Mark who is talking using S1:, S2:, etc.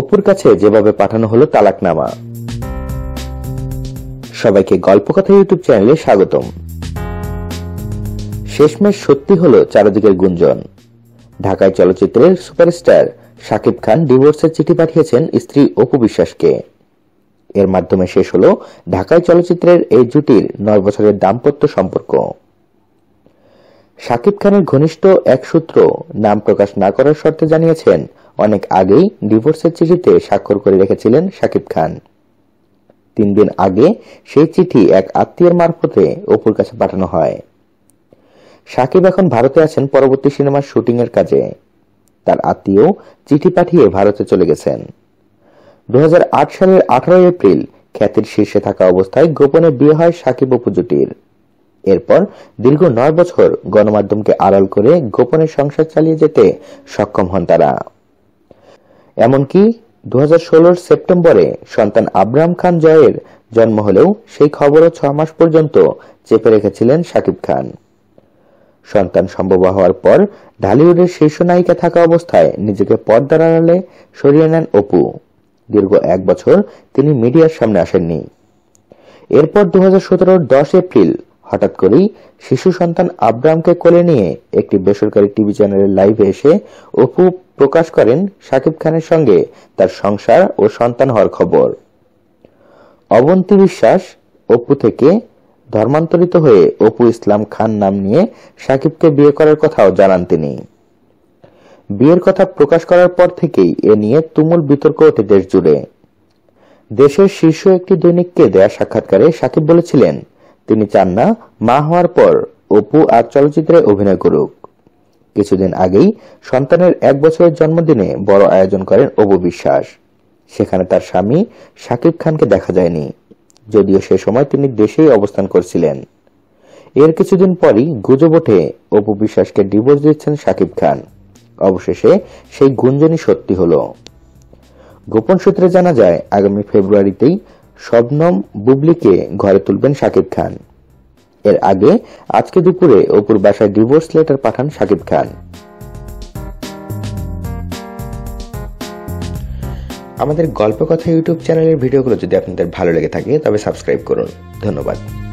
S1: অপুর কাছে যেভাবে পাঠানো হলো তালাকনামা সবাইকে কথা ইউটিউব চ্যানেলে স্বাগতম শেষমেশ সত্যি হলো চারদিকের গুঞ্জন ঢাকায় চলচ্চিত্রের সুপারস্টার শাকিব খান ডিভোর্সের চিঠি পাঠিয়েছেন স্ত্রী অপু বিশ্বাসকে এর মাধ্যমে শেষ হলো ঢাকায় চলচ্চিত্রের এই জুটির নয় বছরের দাম্পত্য সম্পর্ক শাকিব খানের ঘনিষ্ঠ এক সূত্র নাম প্রকাশ না করার শর্তে জানিয়েছেন অনেক আগেই ডিভোর্সের চিঠিতে স্বাক্ষর করে রেখেছিলেন শাকিব খান তিন দিন আগে সেই চিঠি এক আত্মীয়ের মারফতে অপুর কাছে পাঠানো হয় শাকিব এখন ভারতে আছেন পরবর্তী সিনেমার শুটিং এর কাজে তার আত্মীয় চিঠি পাঠিয়ে ভারতে চলে গেছেন দু সালের আঠারোই এপ্রিল খ্যাতির শীর্ষে থাকা অবস্থায় গোপনে বিয়ে হয় শাকিব অপু জুটির এরপর দীর্ঘ নয় বছর গণমাধ্যমকে আড়াল করে গোপনে সংসার চালিয়ে যেতে সক্ষম হন তারা এমনকি দু সেপ্টেম্বরে সন্তান আব্রাহাম খান জয়ের জন্ম হলেও সেই খবরও ছ মাস পর্যন্ত চেপে রেখেছিলেন শাকিব খান সন্তান সম্ভব হওয়ার পর ঢালিউডের শীর্ষ নায়িকা থাকা অবস্থায় নিজেকে পর্দার আড়ালে সরিয়ে নেন অপু দীর্ঘ এক বছর তিনি মিডিয়ার সামনে আসেননি এরপর দু হাজার দশ এপ্রিল হঠাৎ করেই শিশু সন্তান আব্রামকে কোলে নিয়ে একটি বেসরকারি টিভি চ্যানেলের লাইভে এসে অপু প্রকাশ করেন শাকিব খানের সঙ্গে তার সংসার ও সন্তান হওয়ার খবর অবন্তি বিশ্বাস অপু থেকে ধর্মান্তরিত হয়ে অপু ইসলাম খান নাম নিয়ে সাকিবকে বিয়ে করার কথাও জানান তিনি বিয়ের কথা প্রকাশ করার পর থেকেই এ নিয়ে তুমুল বিতর্ক ওঠে দেশ জুড়ে দেশের শীর্ষ একটি দৈনিককে দেয়া সাক্ষাৎকারে সাকিব বলেছিলেন তিনি চান না মা হওয়ার পর অপু আর চলচ্চিত্রে অভিনয় করুক কিছুদিন আগেই সন্তানের এক বছরের জন্মদিনে বড় আয়োজন করেন অপু বিশ্বাস সেখানে তার স্বামী শাকিব খানকে দেখা যায়নি যদিও সে সময় তিনি দেশেই অবস্থান করছিলেন এর কিছুদিন পরই গুজব ওঠে অপু বিশ্বাসকে ডিভোর্স দিচ্ছেন শাকিব খান অবশেষে সেই গুঞ্জনই সত্যি হল গোপন সূত্রে জানা যায় আগামী ফেব্রুয়ারিতেই সবনম বুবলিকে ঘরে তুলবেন শাকিব খান এর আগে আজকে দুপুরে অপুর বাসায় ডিভোর্স লেটার পাঠান শাকিব খান আমাদের গল্প কথা ইউটিউব চ্যানেলের ভিডিওগুলো যদি আপনাদের ভালো লেগে থাকে তবে সাবস্ক্রাইব করুন ধন্যবাদ